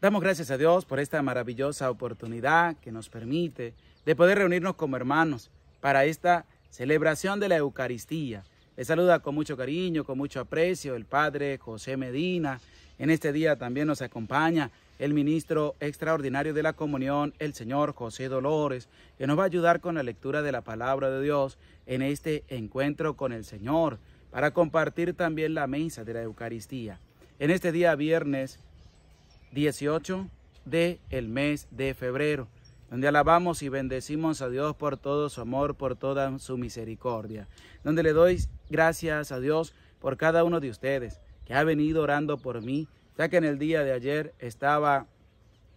Damos gracias a Dios por esta maravillosa oportunidad que nos permite de poder reunirnos como hermanos para esta celebración de la Eucaristía. Les saluda con mucho cariño, con mucho aprecio el Padre José Medina. En este día también nos acompaña el ministro extraordinario de la comunión, el señor José Dolores, que nos va a ayudar con la lectura de la palabra de Dios en este encuentro con el Señor, para compartir también la mesa de la Eucaristía. En este día viernes 18 de el mes de febrero, donde alabamos y bendecimos a Dios por todo su amor, por toda su misericordia, donde le doy gracias a Dios por cada uno de ustedes que ha venido orando por mí, ya que en el día de ayer estaba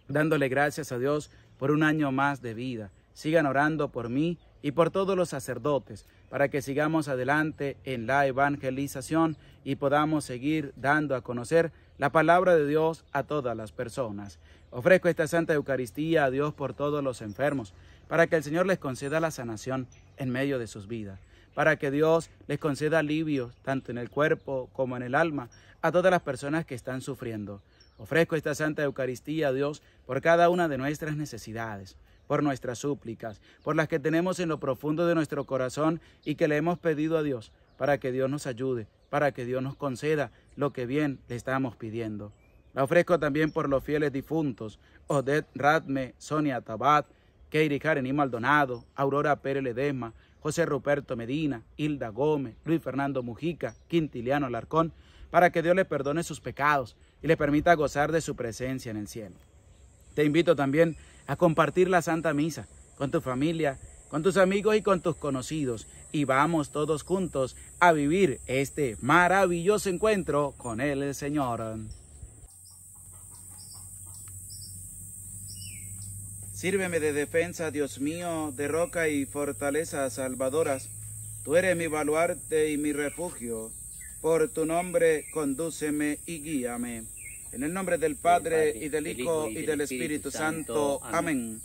dándole gracias a Dios por un año más de vida. Sigan orando por mí y por todos los sacerdotes, para que sigamos adelante en la evangelización y podamos seguir dando a conocer la palabra de Dios a todas las personas. Ofrezco esta Santa Eucaristía a Dios por todos los enfermos, para que el Señor les conceda la sanación en medio de sus vidas, para que Dios les conceda alivio tanto en el cuerpo como en el alma a todas las personas que están sufriendo. Ofrezco esta Santa Eucaristía a Dios por cada una de nuestras necesidades, por nuestras súplicas, por las que tenemos en lo profundo de nuestro corazón y que le hemos pedido a Dios, para que Dios nos ayude para que Dios nos conceda lo que bien le estamos pidiendo. La ofrezco también por los fieles difuntos, Odette Radme, Sonia Tabat, Keiri Karen Maldonado, Aurora Pérez Ledesma, José Ruperto Medina, Hilda Gómez, Luis Fernando Mujica, Quintiliano Alarcón, para que Dios le perdone sus pecados y le permita gozar de su presencia en el cielo. Te invito también a compartir la Santa Misa con tu familia con tus amigos y con tus conocidos y vamos todos juntos a vivir este maravilloso encuentro con el Señor. Sírveme de defensa, Dios mío, de roca y fortaleza salvadoras. Tú eres mi baluarte y mi refugio. Por tu nombre, condúceme y guíame. En el nombre del Padre, y del Hijo, y del Espíritu Santo. Amén.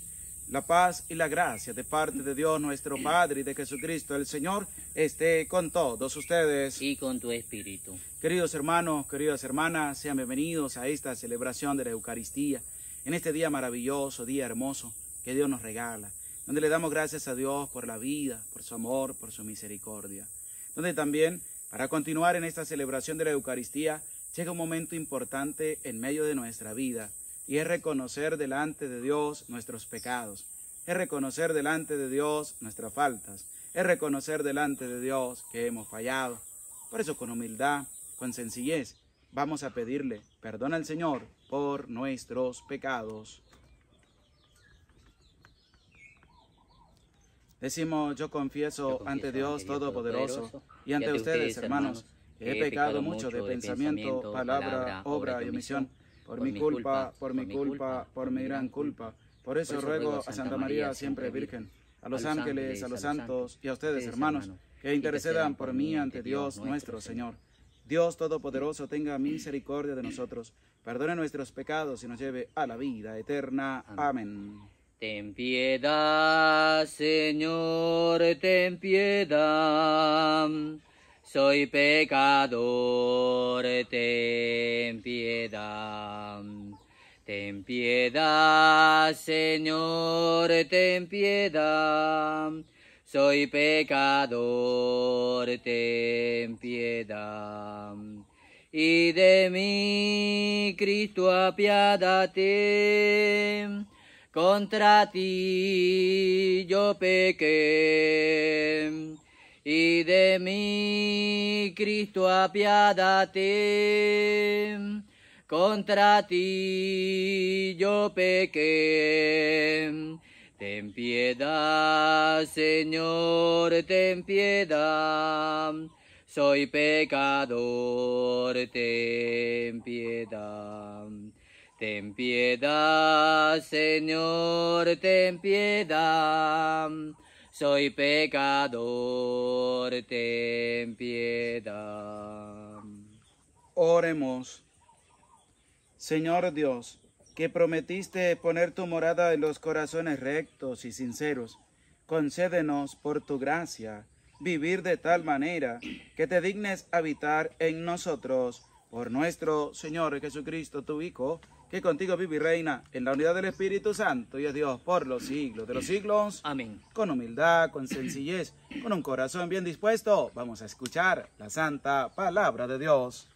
La paz y la gracia de parte de Dios nuestro Padre y de Jesucristo el Señor esté con todos ustedes. Y con tu espíritu. Queridos hermanos, queridas hermanas, sean bienvenidos a esta celebración de la Eucaristía, en este día maravilloso, día hermoso que Dios nos regala, donde le damos gracias a Dios por la vida, por su amor, por su misericordia, donde también, para continuar en esta celebración de la Eucaristía, llega un momento importante en medio de nuestra vida, y es reconocer delante de Dios nuestros pecados, es reconocer delante de Dios nuestras faltas, es reconocer delante de Dios que hemos fallado. Por eso con humildad, con sencillez, vamos a pedirle perdón al Señor por nuestros pecados. Decimos, yo confieso, ante Dios Todopoderoso y ante ustedes, hermanos, he pecado mucho de pensamiento, palabra, obra y omisión por mi culpa, por mi culpa, por mi gran culpa. Por eso ruego a Santa María, siempre Virgen, a los ángeles, a los santos y a ustedes, hermanos, que intercedan por mí ante Dios nuestro Señor. Dios Todopoderoso tenga misericordia de nosotros, perdone nuestros pecados y nos lleve a la vida eterna. Amén. Ten piedad, Señor, ten piedad soy pecador, ten piedad. Ten piedad, Señor, ten piedad. Soy pecador, ten piedad. Y de mí, Cristo, apiádate. Contra ti yo pequé y de mí, Cristo, apiádate. Contra ti yo pequé. Ten piedad, Señor, ten piedad. Soy pecador, ten piedad. Ten piedad, Señor, ten piedad soy pecador, ten piedad. Oremos. Señor Dios, que prometiste poner tu morada en los corazones rectos y sinceros, concédenos por tu gracia vivir de tal manera que te dignes habitar en nosotros por nuestro Señor Jesucristo, tu Hijo, que contigo vive y reina en la unidad del Espíritu Santo y es Dios por los siglos de los siglos. Amén. Con humildad, con sencillez, con un corazón bien dispuesto, vamos a escuchar la santa palabra de Dios.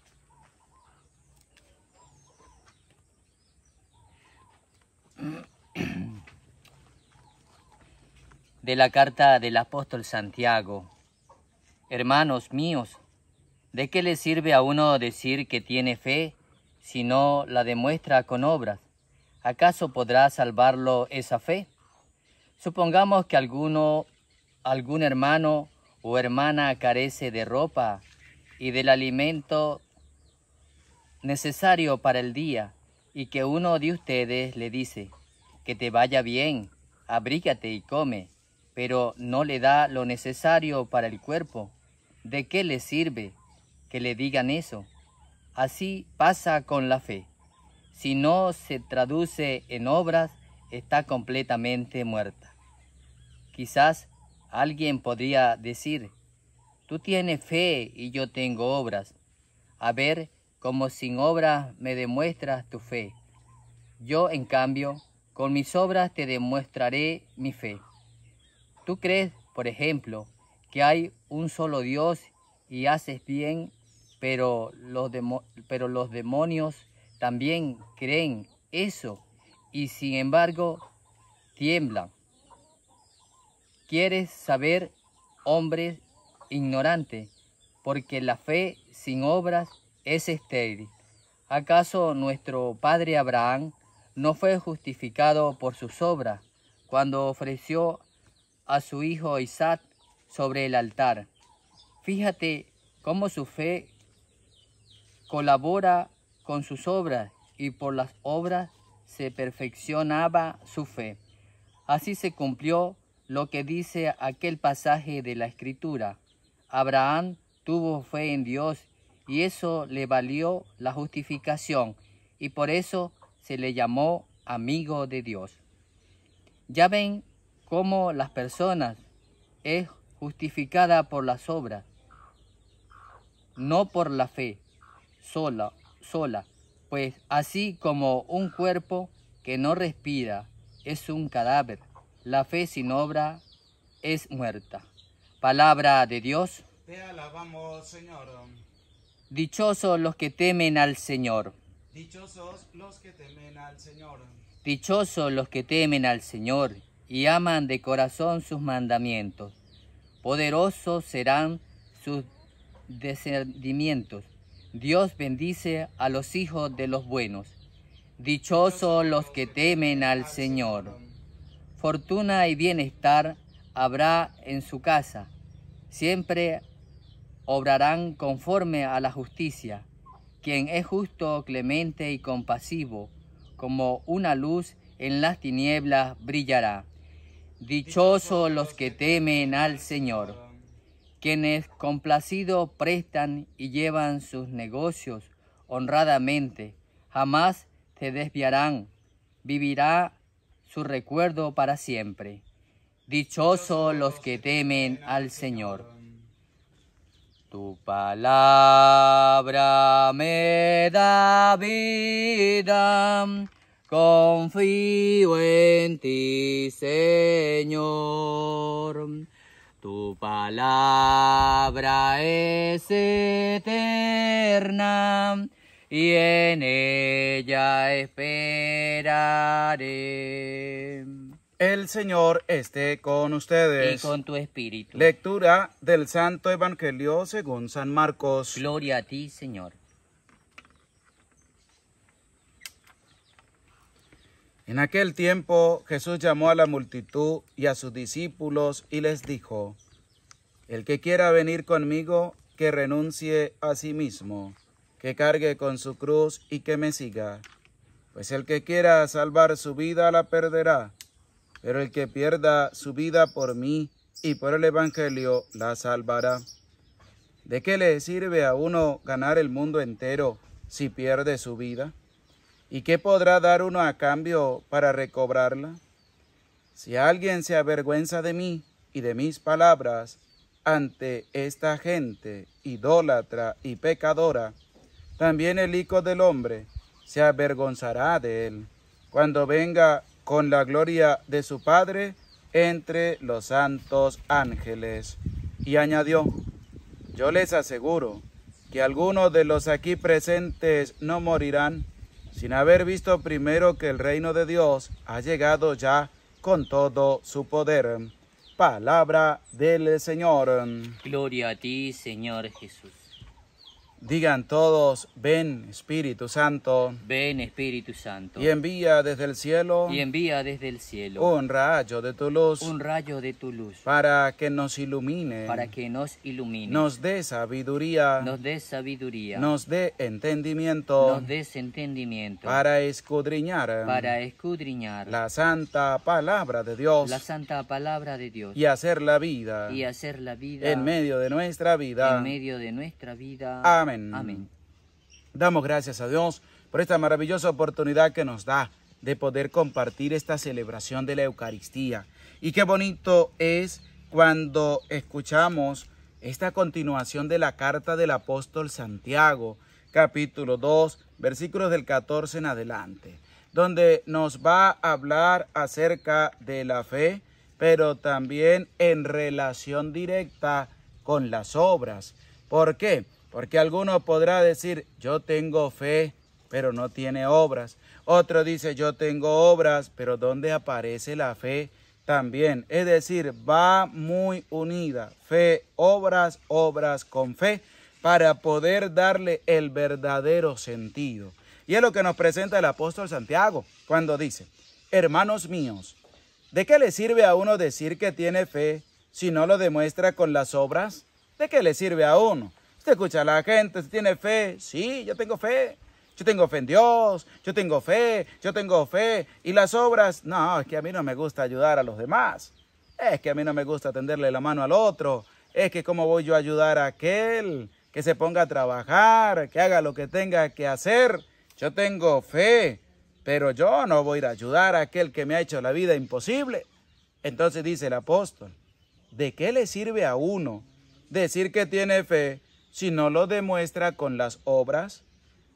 De la carta del apóstol Santiago. Hermanos míos, ¿de qué le sirve a uno decir que tiene fe si no la demuestra con obras, ¿acaso podrá salvarlo esa fe? Supongamos que alguno, algún hermano o hermana carece de ropa y del alimento necesario para el día, y que uno de ustedes le dice, que te vaya bien, abrígate y come, pero no le da lo necesario para el cuerpo. ¿De qué le sirve que le digan eso? Así pasa con la fe. Si no se traduce en obras, está completamente muerta. Quizás alguien podría decir, tú tienes fe y yo tengo obras. A ver, cómo sin obras me demuestras tu fe. Yo, en cambio, con mis obras te demostraré mi fe. Tú crees, por ejemplo, que hay un solo Dios y haces bien pero los, pero los demonios también creen eso y sin embargo tiemblan. ¿Quieres saber, hombre ignorante, porque la fe sin obras es estéril? ¿Acaso nuestro padre Abraham no fue justificado por sus obras cuando ofreció a su hijo Isaac sobre el altar? Fíjate cómo su fe colabora con sus obras y por las obras se perfeccionaba su fe. Así se cumplió lo que dice aquel pasaje de la Escritura. Abraham tuvo fe en Dios y eso le valió la justificación y por eso se le llamó amigo de Dios. Ya ven cómo las personas es justificada por las obras, no por la fe sola, sola, pues así como un cuerpo que no respira es un cadáver, la fe sin obra es muerta. Palabra de Dios. Te alabamos, Señor. Dichosos los que temen al Señor. Dichosos los que temen al Señor. Dichosos los que temen al Señor y aman de corazón sus mandamientos. Poderosos serán sus descendimientos Dios bendice a los hijos de los buenos. Dichosos los que temen al Señor. Fortuna y bienestar habrá en su casa. Siempre obrarán conforme a la justicia. Quien es justo, clemente y compasivo, como una luz en las tinieblas brillará. Dichosos los que temen al Señor quienes complacido prestan y llevan sus negocios honradamente, jamás se desviarán, vivirá su recuerdo para siempre. Dichosos los que temen al Señor. Tu palabra me da vida, confío en ti, Señor. Tu palabra es eterna y en ella esperaré. El Señor esté con ustedes. Y con tu espíritu. Lectura del Santo Evangelio según San Marcos. Gloria a ti, Señor. En aquel tiempo Jesús llamó a la multitud y a sus discípulos y les dijo, El que quiera venir conmigo, que renuncie a sí mismo, que cargue con su cruz y que me siga. Pues el que quiera salvar su vida la perderá, pero el que pierda su vida por mí y por el Evangelio la salvará. ¿De qué le sirve a uno ganar el mundo entero si pierde su vida? ¿Y qué podrá dar uno a cambio para recobrarla? Si alguien se avergüenza de mí y de mis palabras ante esta gente idólatra y pecadora, también el Hijo del Hombre se avergonzará de él cuando venga con la gloria de su Padre entre los santos ángeles. Y añadió, yo les aseguro que algunos de los aquí presentes no morirán sin haber visto primero que el reino de Dios ha llegado ya con todo su poder. Palabra del Señor. Gloria a ti, Señor Jesús. Digan todos, ven Espíritu Santo. Ven Espíritu Santo. Y envía desde el cielo. Y envía desde el cielo. Un rayo de tu luz. Un rayo de tu luz. Para que nos ilumine. Para que nos ilumine. Nos dé sabiduría. Nos dé sabiduría. Nos dé entendimiento. Nos dé entendimiento. Para escudriñar. Para escudriñar. La santa palabra de Dios. La santa palabra de Dios. Y hacer la vida. Y hacer la vida. En medio de nuestra vida. En medio de nuestra vida. Amén. Amén. Damos gracias a Dios por esta maravillosa oportunidad que nos da de poder compartir esta celebración de la Eucaristía. Y qué bonito es cuando escuchamos esta continuación de la carta del apóstol Santiago, capítulo 2, versículos del 14 en adelante, donde nos va a hablar acerca de la fe, pero también en relación directa con las obras. ¿Por qué? Porque alguno podrá decir, yo tengo fe, pero no tiene obras. Otro dice, yo tengo obras, pero ¿dónde aparece la fe? También, es decir, va muy unida fe, obras, obras con fe, para poder darle el verdadero sentido. Y es lo que nos presenta el apóstol Santiago cuando dice, hermanos míos, ¿de qué le sirve a uno decir que tiene fe si no lo demuestra con las obras? ¿De qué le sirve a uno? Usted escucha a la gente, tiene fe, sí, yo tengo fe. Yo tengo fe en Dios, yo tengo fe, yo tengo fe. Y las obras, no, es que a mí no me gusta ayudar a los demás. Es que a mí no me gusta tenderle la mano al otro. Es que cómo voy yo a ayudar a aquel que se ponga a trabajar, que haga lo que tenga que hacer. Yo tengo fe, pero yo no voy a ayudar a aquel que me ha hecho la vida imposible. Entonces dice el apóstol, ¿de qué le sirve a uno decir que tiene fe si no lo demuestra con las obras?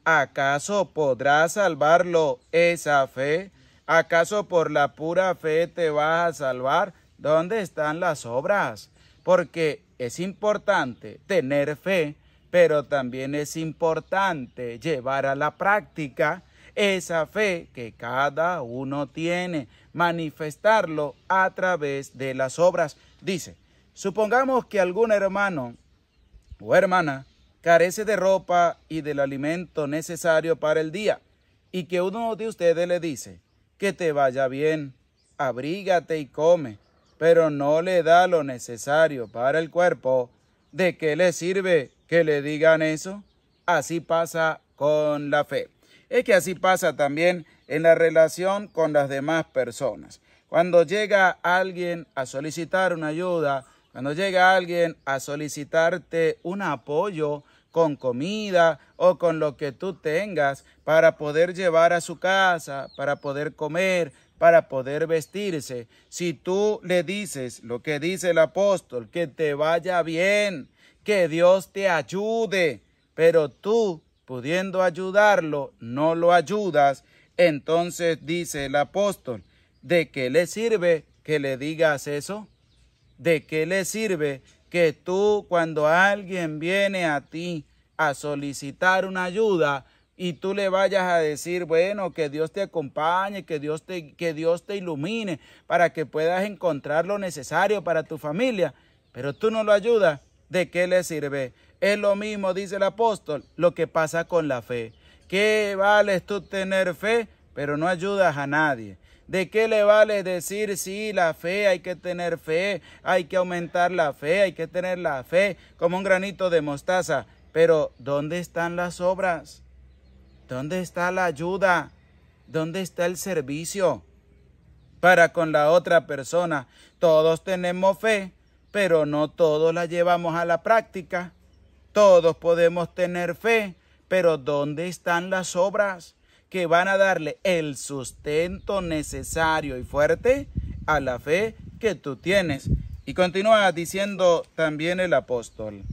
¿Acaso podrá salvarlo esa fe? ¿Acaso por la pura fe te vas a salvar? ¿Dónde están las obras? Porque es importante tener fe, pero también es importante llevar a la práctica esa fe que cada uno tiene, manifestarlo a través de las obras. Dice, supongamos que algún hermano o oh, hermana carece de ropa y del alimento necesario para el día y que uno de ustedes le dice, que te vaya bien, abrígate y come, pero no le da lo necesario para el cuerpo, ¿de qué le sirve que le digan eso? Así pasa con la fe. Es que así pasa también en la relación con las demás personas. Cuando llega alguien a solicitar una ayuda, cuando llega alguien a solicitarte un apoyo con comida o con lo que tú tengas para poder llevar a su casa, para poder comer, para poder vestirse, si tú le dices lo que dice el apóstol, que te vaya bien, que Dios te ayude, pero tú pudiendo ayudarlo, no lo ayudas, entonces dice el apóstol, ¿de qué le sirve que le digas eso? ¿De qué le sirve que tú cuando alguien viene a ti a solicitar una ayuda y tú le vayas a decir, bueno, que Dios te acompañe, que Dios te, que Dios te ilumine para que puedas encontrar lo necesario para tu familia, pero tú no lo ayudas? ¿De qué le sirve? Es lo mismo, dice el apóstol, lo que pasa con la fe. ¿Qué vale tú tener fe, pero no ayudas a nadie? ¿De qué le vale decir sí, la fe, hay que tener fe, hay que aumentar la fe, hay que tener la fe como un granito de mostaza? Pero ¿dónde están las obras? ¿Dónde está la ayuda? ¿Dónde está el servicio? Para con la otra persona, todos tenemos fe, pero no todos la llevamos a la práctica. Todos podemos tener fe, pero ¿dónde están las obras? que van a darle el sustento necesario y fuerte a la fe que tú tienes. Y continúa diciendo también el apóstol,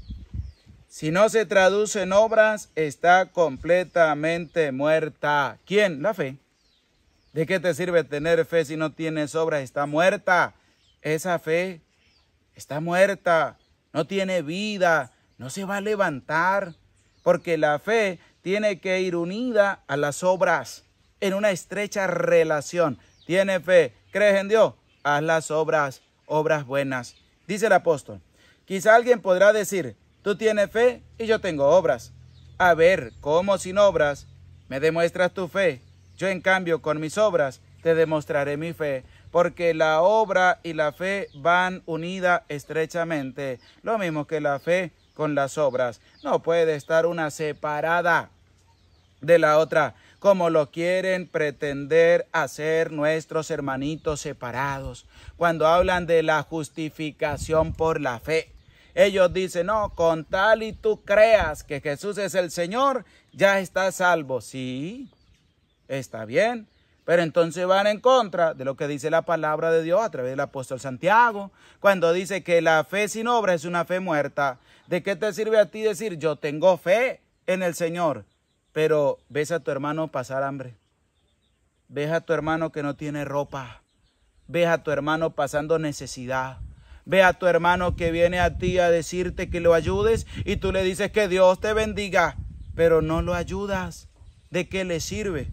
si no se traduce en obras, está completamente muerta. ¿Quién? La fe. ¿De qué te sirve tener fe si no tienes obras? Está muerta. Esa fe está muerta, no tiene vida, no se va a levantar, porque la fe tiene que ir unida a las obras en una estrecha relación. Tiene fe, crees en Dios, haz las obras, obras buenas. Dice el apóstol, quizá alguien podrá decir, tú tienes fe y yo tengo obras. A ver, ¿cómo sin obras me demuestras tu fe? Yo en cambio con mis obras te demostraré mi fe, porque la obra y la fe van unidas estrechamente, lo mismo que la fe con las obras. No puede estar una separada de la otra, como lo quieren pretender hacer nuestros hermanitos separados, cuando hablan de la justificación por la fe. Ellos dicen, no, con tal y tú creas que Jesús es el Señor, ya estás salvo. Sí, está bien, pero entonces van en contra de lo que dice la palabra de Dios a través del apóstol Santiago, cuando dice que la fe sin obra es una fe muerta. ¿De qué te sirve a ti decir yo tengo fe en el Señor pero ves a tu hermano pasar hambre. Ves a tu hermano que no tiene ropa. Ves a tu hermano pasando necesidad. Ve a tu hermano que viene a ti a decirte que lo ayudes y tú le dices que Dios te bendiga, pero no lo ayudas. ¿De qué le sirve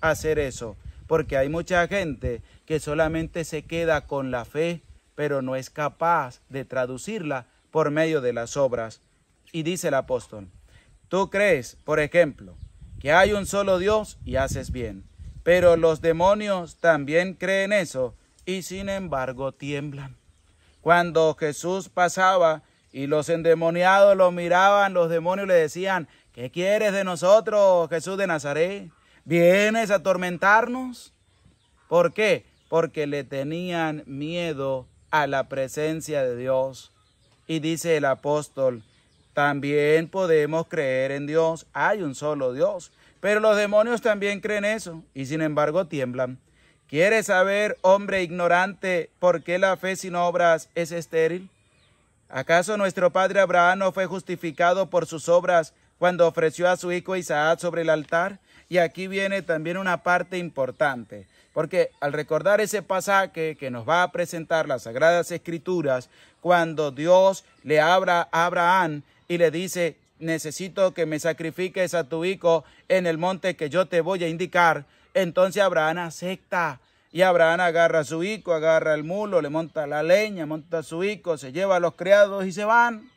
hacer eso? Porque hay mucha gente que solamente se queda con la fe, pero no es capaz de traducirla por medio de las obras. Y dice el apóstol, Tú crees, por ejemplo, que hay un solo Dios y haces bien. Pero los demonios también creen eso y sin embargo tiemblan. Cuando Jesús pasaba y los endemoniados lo miraban, los demonios le decían, ¿qué quieres de nosotros, Jesús de Nazaret? ¿Vienes a atormentarnos? ¿Por qué? Porque le tenían miedo a la presencia de Dios. Y dice el apóstol, también podemos creer en Dios, hay un solo Dios, pero los demonios también creen eso y sin embargo tiemblan. ¿Quieres saber, hombre ignorante, por qué la fe sin obras es estéril? ¿Acaso nuestro padre Abraham no fue justificado por sus obras cuando ofreció a su hijo Isaac sobre el altar? Y aquí viene también una parte importante, porque al recordar ese pasaje que nos va a presentar las Sagradas Escrituras, cuando Dios le abra a Abraham y le dice, necesito que me sacrifiques a tu hijo en el monte que yo te voy a indicar. Entonces Abraham acepta. Y Abraham agarra a su hijo, agarra el mulo, le monta la leña, monta a su hijo, se lleva a los criados y se van.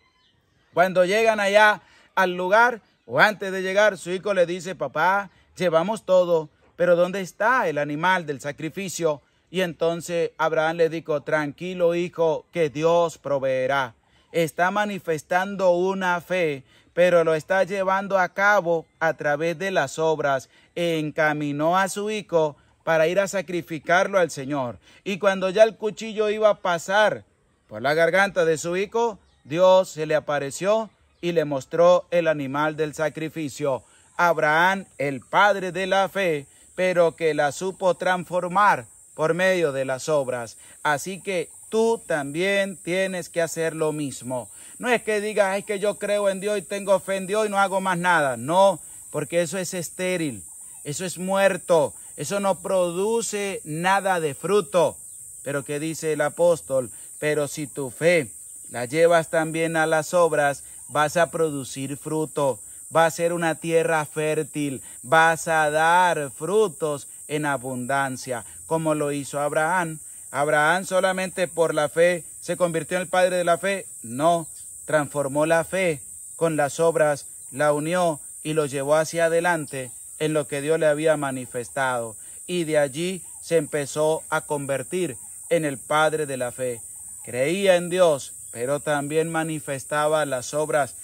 Cuando llegan allá al lugar, o antes de llegar, su hijo le dice, papá, llevamos todo, pero ¿dónde está el animal del sacrificio? Y entonces Abraham le dijo, tranquilo hijo, que Dios proveerá está manifestando una fe, pero lo está llevando a cabo a través de las obras. Encaminó a su hijo para ir a sacrificarlo al Señor. Y cuando ya el cuchillo iba a pasar por la garganta de su hijo, Dios se le apareció y le mostró el animal del sacrificio. Abraham, el padre de la fe, pero que la supo transformar por medio de las obras. Así que tú también tienes que hacer lo mismo. No es que digas, es que yo creo en Dios y tengo fe en Dios y no hago más nada. No, porque eso es estéril, eso es muerto, eso no produce nada de fruto. Pero que dice el apóstol, pero si tu fe la llevas también a las obras, vas a producir fruto, va a ser una tierra fértil, vas a dar frutos en abundancia, como lo hizo Abraham ¿Abraham solamente por la fe se convirtió en el padre de la fe? No, transformó la fe con las obras, la unió y lo llevó hacia adelante en lo que Dios le había manifestado. Y de allí se empezó a convertir en el padre de la fe. Creía en Dios, pero también manifestaba las obras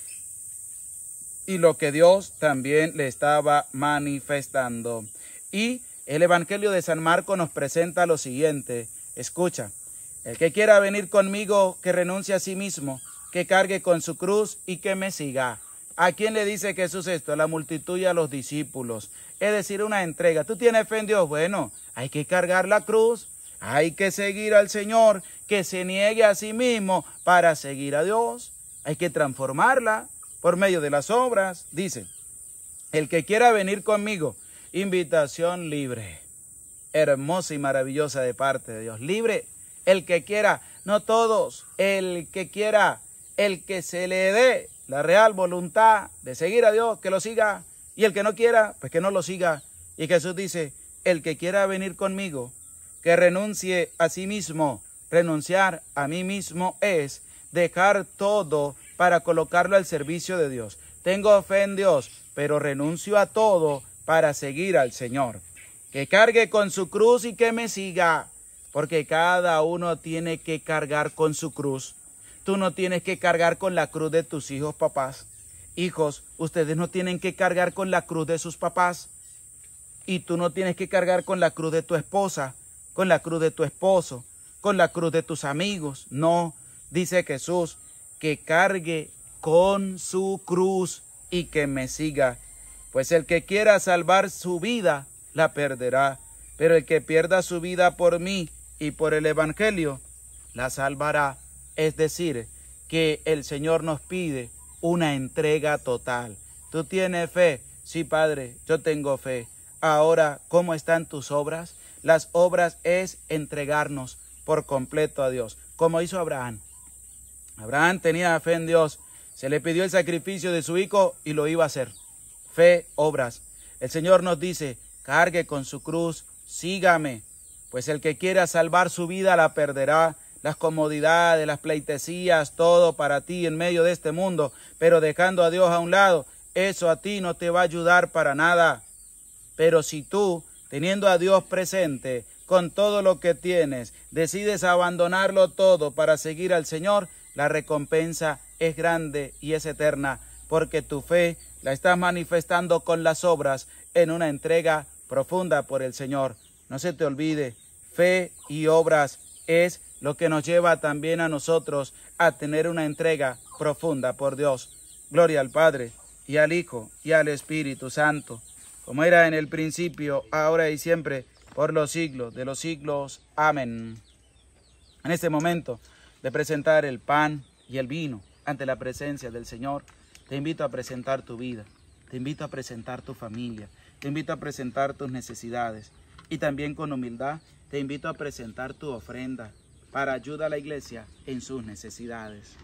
y lo que Dios también le estaba manifestando. Y el Evangelio de San Marco nos presenta lo siguiente. Escucha, el que quiera venir conmigo, que renuncie a sí mismo, que cargue con su cruz y que me siga. ¿A quién le dice Jesús esto? A la multitud y a los discípulos. Es decir, una entrega. ¿Tú tienes fe en Dios? Bueno, hay que cargar la cruz, hay que seguir al Señor, que se niegue a sí mismo para seguir a Dios. Hay que transformarla por medio de las obras. Dice, el que quiera venir conmigo, invitación libre hermosa y maravillosa de parte de Dios. Libre el que quiera, no todos, el que quiera, el que se le dé la real voluntad de seguir a Dios, que lo siga, y el que no quiera, pues que no lo siga. Y Jesús dice, el que quiera venir conmigo, que renuncie a sí mismo. Renunciar a mí mismo es dejar todo para colocarlo al servicio de Dios. Tengo fe en Dios, pero renuncio a todo para seguir al Señor que cargue con su cruz y que me siga, porque cada uno tiene que cargar con su cruz. Tú no tienes que cargar con la cruz de tus hijos, papás. Hijos, ustedes no tienen que cargar con la cruz de sus papás. Y tú no tienes que cargar con la cruz de tu esposa, con la cruz de tu esposo, con la cruz de tus amigos. No, dice Jesús, que cargue con su cruz y que me siga. Pues el que quiera salvar su vida, la perderá, pero el que pierda su vida por mí y por el Evangelio, la salvará. Es decir, que el Señor nos pide una entrega total. Tú tienes fe, sí Padre, yo tengo fe. Ahora, ¿cómo están tus obras? Las obras es entregarnos por completo a Dios, como hizo Abraham. Abraham tenía fe en Dios, se le pidió el sacrificio de su hijo y lo iba a hacer. Fe, obras. El Señor nos dice, cargue con su cruz, sígame, pues el que quiera salvar su vida la perderá, las comodidades, las pleitesías, todo para ti en medio de este mundo, pero dejando a Dios a un lado, eso a ti no te va a ayudar para nada. Pero si tú, teniendo a Dios presente, con todo lo que tienes, decides abandonarlo todo para seguir al Señor, la recompensa es grande y es eterna, porque tu fe la estás manifestando con las obras en una entrega profunda por el Señor. No se te olvide, fe y obras es lo que nos lleva también a nosotros a tener una entrega profunda por Dios. Gloria al Padre y al Hijo y al Espíritu Santo, como era en el principio, ahora y siempre, por los siglos de los siglos. Amén. En este momento de presentar el pan y el vino ante la presencia del Señor, te invito a presentar tu vida, te invito a presentar tu familia, te invito a presentar tus necesidades y también con humildad te invito a presentar tu ofrenda para ayuda a la iglesia en sus necesidades.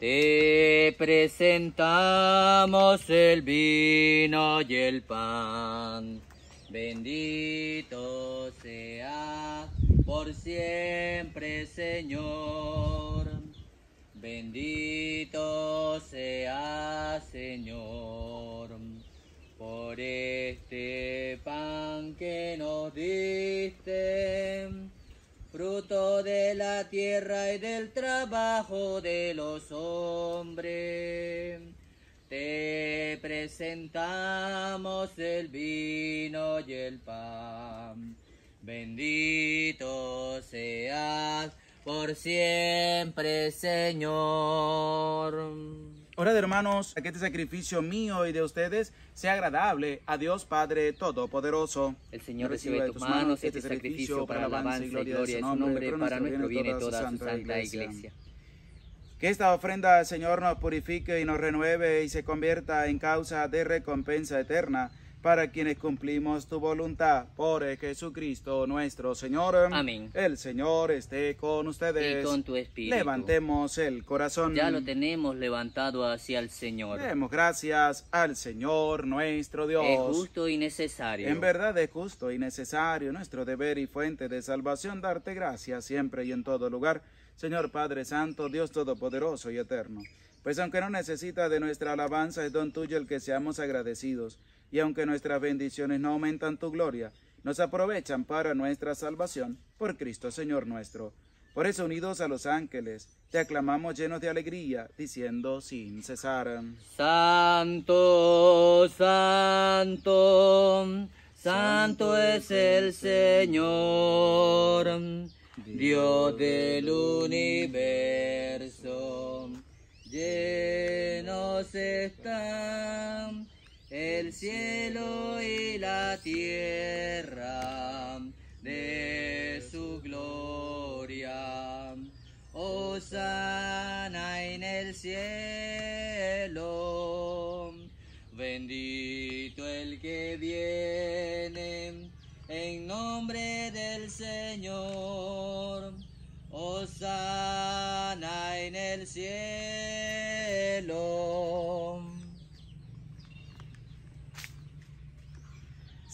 Te presentamos el vino y el pan. Bendito sea por siempre, Señor. Bendito sea, Señor. Por este pan que nos diste, fruto de la tierra y del trabajo de los hombres, te presentamos el vino y el pan. Bendito seas por siempre, Señor de hermanos, que este sacrificio mío y de ustedes sea agradable a Dios Padre Todopoderoso. El Señor recibe de tus manos este, este sacrificio para la y gloria de su nombre, para nuestro bien y toda su santa iglesia. Que esta ofrenda, Señor, nos purifique y nos renueve y se convierta en causa de recompensa eterna para quienes cumplimos tu voluntad. Por Jesucristo nuestro Señor. Amén. El Señor esté con ustedes. Y con tu espíritu. Levantemos el corazón. Ya lo tenemos levantado hacia el Señor. Demos gracias al Señor nuestro Dios. Es justo y necesario. En verdad es justo y necesario, nuestro deber y fuente de salvación, darte gracias siempre y en todo lugar. Señor Padre Santo, Dios Todopoderoso y Eterno. Pues aunque no necesita de nuestra alabanza, es don tuyo el que seamos agradecidos y aunque nuestras bendiciones no aumentan tu gloria, nos aprovechan para nuestra salvación por Cristo Señor nuestro. Por eso unidos a los ángeles, te aclamamos llenos de alegría, diciendo sin cesar. Santo, santo, santo es el Señor, Dios del universo, llenos están el cielo y la tierra de su gloria. Osana en el cielo, bendito el que viene en nombre del Señor. Osana en el cielo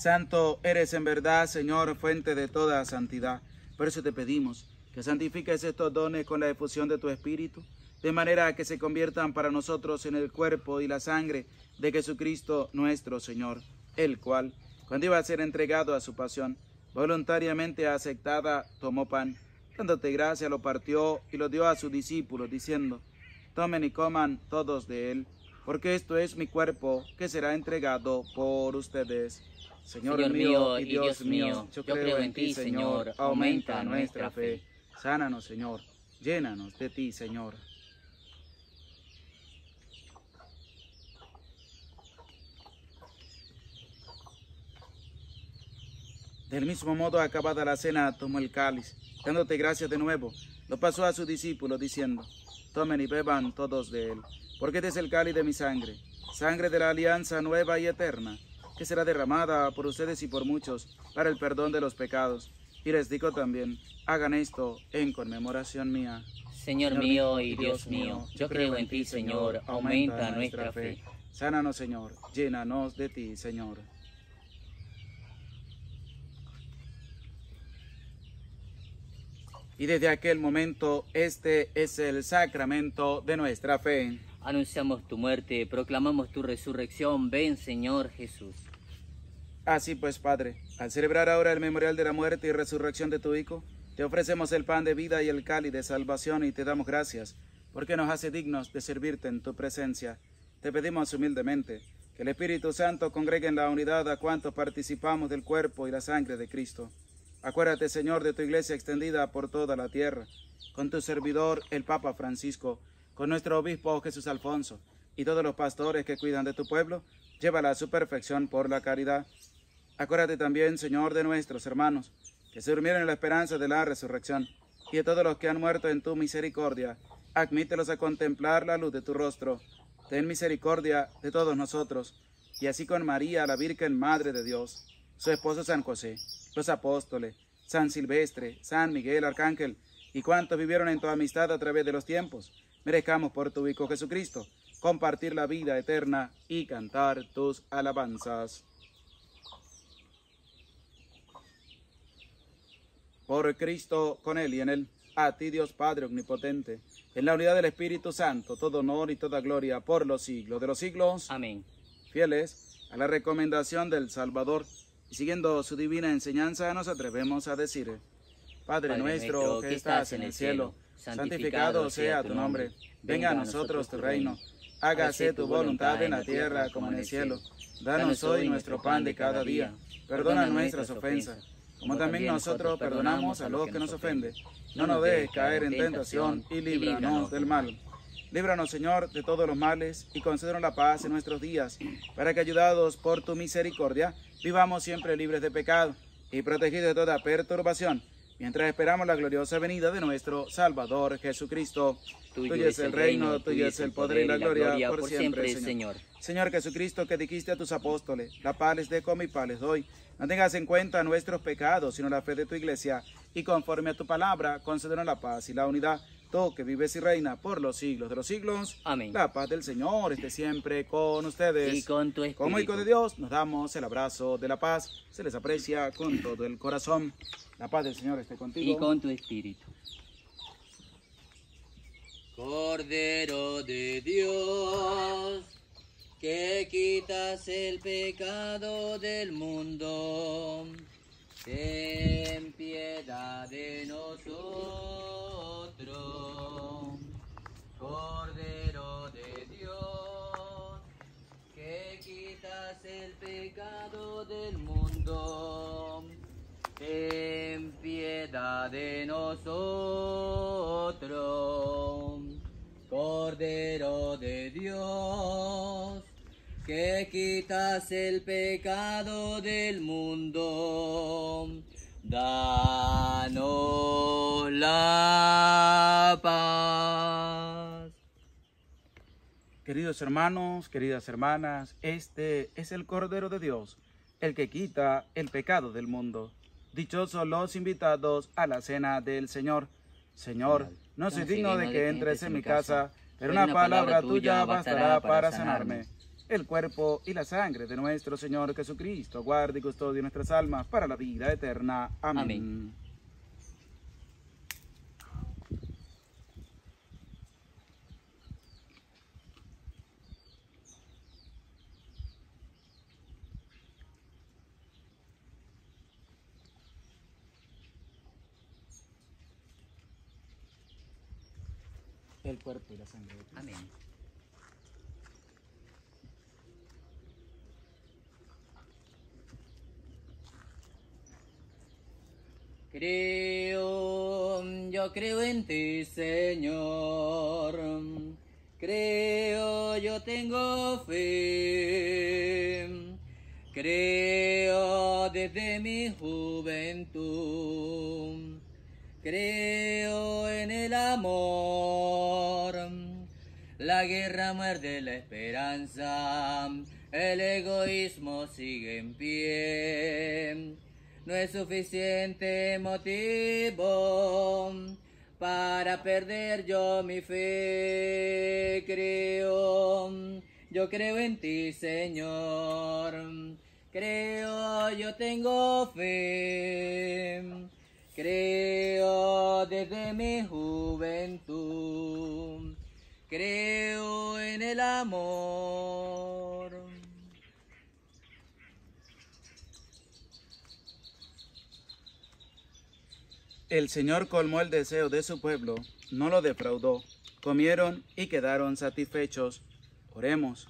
Santo eres en verdad, Señor, fuente de toda santidad. Por eso te pedimos que santifiques estos dones con la difusión de tu Espíritu, de manera que se conviertan para nosotros en el cuerpo y la sangre de Jesucristo nuestro Señor, el cual, cuando iba a ser entregado a su pasión, voluntariamente aceptada, tomó pan, dándote gracia, lo partió y lo dio a sus discípulos, diciendo, tomen y coman todos de él, porque esto es mi cuerpo que será entregado por ustedes. Señor, mío y Dios, mío, yo creo, en ti, Señor, aumenta nuestra fe. Sánanos, Señor, llénanos de ti, Señor. Del mismo modo, acabada la cena, tomó el cáliz, dándote gracias de nuevo. Lo pasó a sus discípulos, diciendo, Tomen y beban todos de él, porque este es el cáliz de mi sangre, sangre de la alianza nueva y eterna, que será derramada por ustedes y por muchos para el perdón de los pecados. Y les digo también, hagan esto en conmemoración mía. Señor mío y Dios mío, yo creo en ti, Señor, aumenta nuestra fe. Sánanos, Señor, llénanos de ti, Señor. Y desde aquel momento, este es el sacramento de nuestra fe. Anunciamos tu muerte, proclamamos tu resurrección. Ven, Señor Jesús. Así ah, pues, Padre, al celebrar ahora el memorial de la muerte y resurrección de tu Hijo, te ofrecemos el pan de vida y el cáliz de salvación y te damos gracias, porque nos hace dignos de servirte en tu presencia. Te pedimos humildemente que el Espíritu Santo congregue en la unidad a cuantos participamos del cuerpo y la sangre de Cristo. Acuérdate, Señor, de tu iglesia extendida por toda la tierra, con tu servidor, el Papa Francisco, con nuestro obispo Jesús Alfonso, y todos los pastores que cuidan de tu pueblo, llévala a su perfección por la caridad Acuérdate también, Señor, de nuestros hermanos, que se durmieron en la esperanza de la resurrección, y de todos los que han muerto en tu misericordia, admítelos a contemplar la luz de tu rostro. Ten misericordia de todos nosotros, y así con María, la Virgen Madre de Dios, su esposo San José, los apóstoles, San Silvestre, San Miguel Arcángel, y cuantos vivieron en tu amistad a través de los tiempos, merezcamos por tu Hijo Jesucristo compartir la vida eterna y cantar tus alabanzas. por Cristo con él y en él. A ti, Dios Padre Omnipotente, en la unidad del Espíritu Santo, todo honor y toda gloria por los siglos de los siglos. Amén. Fieles a la recomendación del Salvador y siguiendo su divina enseñanza, nos atrevemos a decir, Padre, Padre nuestro que estás en el cielo, santificado sea tu nombre, venga a nosotros tu reino, hágase tu voluntad en la tierra como en el cielo. Danos hoy nuestro pan de cada día, perdona nuestras ofensas como también nosotros perdonamos a los que nos ofenden. No nos dejes caer en tentación y líbranos del mal. Líbranos, Señor, de todos los males y concedernos la paz en nuestros días, para que, ayudados por tu misericordia, vivamos siempre libres de pecado y protegidos de toda perturbación mientras esperamos la gloriosa venida de nuestro Salvador Jesucristo. Tuyo, es el reino, tuyo es el poder y la gloria, por, siempre, Señor. Señor. Jesucristo, que dijiste a tus apóstoles, la paz les dejo, mi paz les doy. No tengas en cuenta nuestros pecados, sino la fe de tu iglesia, y conforme a tu palabra, concedernos la paz y la unidad. Tú que vives y reina por los siglos de los siglos. Amén. La paz del Señor esté siempre con ustedes. Y con tu espíritu. Como hijo de Dios, nos damos el abrazo de la paz. Se les aprecia con todo el corazón. La paz del Señor esté contigo. Y con tu espíritu. Cordero de Dios, que quitas el pecado del mundo, ten piedad de nosotros. Cordero de Dios, que quitas el pecado del mundo. En piedad de nosotros, Cordero de Dios, que quitas el pecado del mundo, danos la paz. Queridos hermanos, queridas hermanas, este es el Cordero de Dios, el que quita el pecado del mundo dichosos los invitados a la cena del Señor. Señor, no soy digno de que entres en mi casa, pero una palabra tuya bastará para sanarme. El cuerpo y la sangre de nuestro Señor Jesucristo guarde y custodia nuestras almas para la vida eterna. Amén. el cuerpo y la sangre Amén. Creo, yo creo en ti, Señor. Creo, yo tengo fe. Creo desde mi juventud. Creo en el amor la guerra muerde la esperanza, el egoísmo sigue en pie. No es suficiente motivo para perder yo mi fe. Creo, yo creo en ti, Señor. Creo, yo tengo fe. Creo desde mi juventud. Creo en el amor. El Señor colmó el deseo de su pueblo, no lo defraudó, comieron y quedaron satisfechos. Oremos.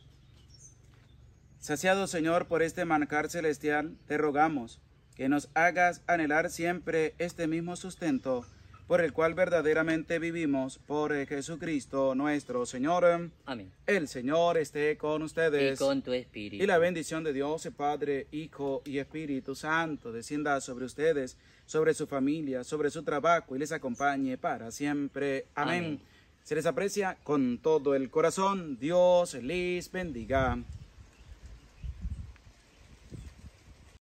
Saciado Señor por este mancar celestial, te rogamos que nos hagas anhelar siempre este mismo sustento por el cual verdaderamente vivimos, por eh, Jesucristo nuestro Señor. Amén. El Señor esté con ustedes. Y con tu espíritu. Y la bendición de Dios, Padre, Hijo y Espíritu Santo, descienda sobre ustedes, sobre su familia, sobre su trabajo y les acompañe para siempre. Amén. Amén. Se les aprecia con todo el corazón. Dios les bendiga.